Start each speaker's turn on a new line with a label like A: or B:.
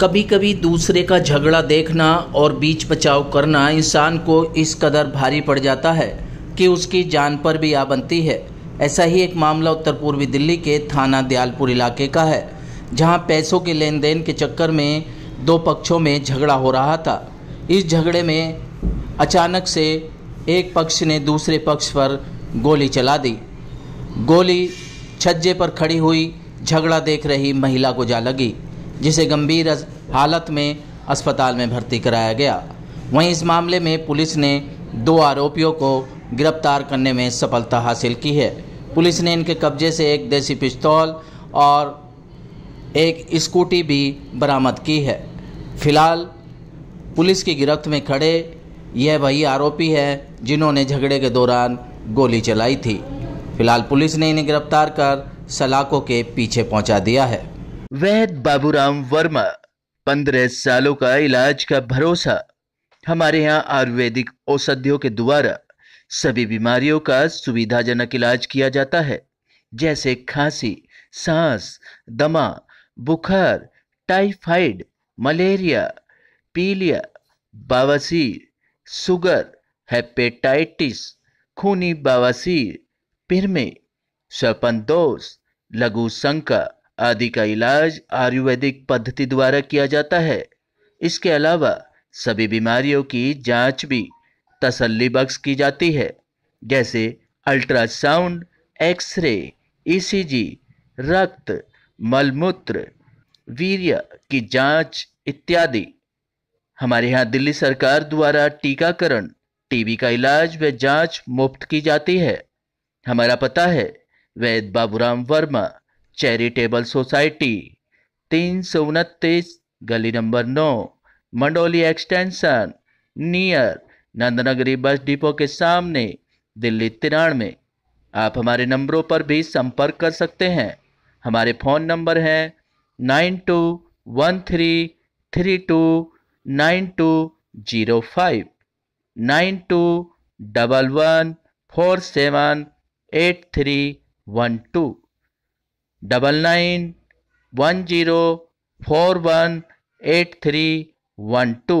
A: कभी कभी दूसरे का झगड़ा देखना और बीच बचाव करना इंसान को इस कदर भारी पड़ जाता है कि उसकी जान पर भी आ बनती है ऐसा ही एक मामला उत्तर पूर्वी दिल्ली के थाना दयालपुर इलाके का है जहां पैसों के लेन देन के चक्कर में दो पक्षों में झगड़ा हो रहा था इस झगड़े में अचानक से एक पक्ष ने दूसरे पक्ष पर गोली चला दी गोली छज्जे पर खड़ी हुई झगड़ा देख रही महिला को जा लगी जिसे गंभीर हालत में अस्पताल में भर्ती कराया गया वहीं इस मामले में पुलिस ने दो आरोपियों को गिरफ्तार करने में सफलता हासिल की है पुलिस ने इनके कब्जे से एक देसी पिस्तौल और एक स्कूटी भी बरामद की है फिलहाल पुलिस की गिरफ्त में खड़े यह वही आरोपी है जिन्होंने झगड़े के दौरान गोली चलाई थी फिलहाल पुलिस ने इन्हें गिरफ्तार कर सलाखों के पीछे पहुंचा दिया है वैद बाबूराम वर्मा पंद्रह सालों का इलाज का भरोसा हमारे यहाँ आयुर्वेदिक औषधियों के द्वारा सभी बीमारियों का सुविधाजनक इलाज किया जाता है जैसे खांसी सांस दमा बुखार टाइफाइड मलेरिया पीलिया बावासीर सुगर हेपेटाइटिस खूनी बावासीर पिरमे दोष लघु शंका आदि का इलाज आयुर्वेदिक पद्धति द्वारा किया जाता है इसके अलावा सभी बीमारियों की जांच भी तसल्ली बख्श की जाती है जैसे अल्ट्रासाउंड एक्सरे ईसीजी रक्त मलमूत्र वीर्य की जांच इत्यादि हमारे यहाँ दिल्ली सरकार द्वारा टीकाकरण टीबी का इलाज व जांच मुफ्त की जाती है हमारा पता है वैद बाबूराम वर्मा चैरिटेबल सोसाइटी तीन सौ उनतीस गली नंबर नौ Mandoli extension near Nand Nagri bus depot के सामने दिल्ली तिरान में आप हमारे नंबरों पर भी संपर्क कर सकते हैं हमारे फ़ोन नंबर हैं nine two one three three two nine two zero five nine two double one four seven eight three one two double nine one zero four one eight three one to